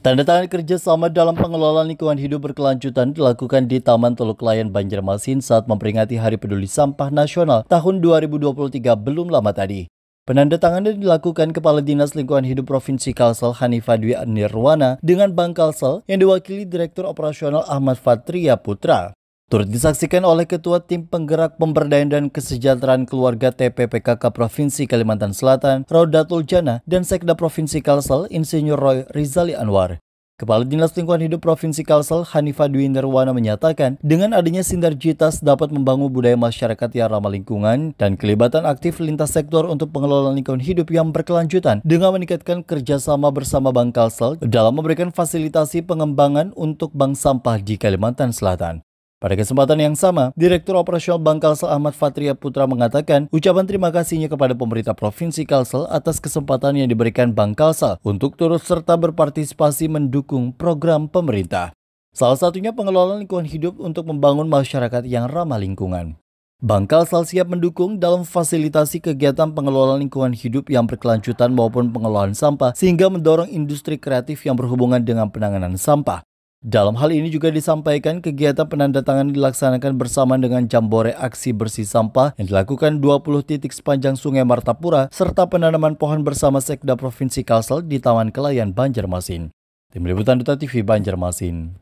Tanda tangan kerjasama dalam pengelolaan lingkungan hidup berkelanjutan dilakukan di Taman Teluk Layan Banjarmasin saat memperingati Hari Peduli Sampah Nasional tahun 2023 belum lama tadi. Penanda Penandatanganan dilakukan Kepala Dinas Lingkungan Hidup Provinsi Kalsel Hanifah Dwi Nirwana dengan Bank Kalsel yang diwakili Direktur Operasional Ahmad Fatria Putra. Turut disaksikan oleh Ketua Tim Penggerak Pemberdayaan dan Kesejahteraan Keluarga TPPKK Provinsi Kalimantan Selatan, Raudatul Jana, dan Sekda Provinsi Kalsel, Insinyur Roy Rizali Anwar. Kepala Dinas Lingkungan Hidup Provinsi Kalsel, Hanifa Dwi Nirwana menyatakan, dengan adanya sinergitas dapat membangun budaya masyarakat yang ramah lingkungan dan kelibatan aktif lintas sektor untuk pengelolaan lingkungan hidup yang berkelanjutan dengan meningkatkan kerjasama bersama Bank Kalsel dalam memberikan fasilitasi pengembangan untuk bank sampah di Kalimantan Selatan. Pada kesempatan yang sama, Direktur Operasional Bank Kalsel Ahmad Fatria Putra mengatakan ucapan terima kasihnya kepada pemerintah Provinsi Kalsel atas kesempatan yang diberikan Bank Kalsel untuk turut serta berpartisipasi mendukung program pemerintah. Salah satunya pengelolaan lingkungan hidup untuk membangun masyarakat yang ramah lingkungan. Bank Kalsel siap mendukung dalam fasilitasi kegiatan pengelolaan lingkungan hidup yang berkelanjutan maupun pengelolaan sampah sehingga mendorong industri kreatif yang berhubungan dengan penanganan sampah. Dalam hal ini juga disampaikan kegiatan penandatangan dilaksanakan bersamaan dengan jambore aksi bersih sampah yang dilakukan 20 titik sepanjang Sungai Martapura serta penanaman pohon bersama Sekda Provinsi Kalsel di Taman Kelayan Banjarmasin. Tim Liputan Duta TV Banjarmasin.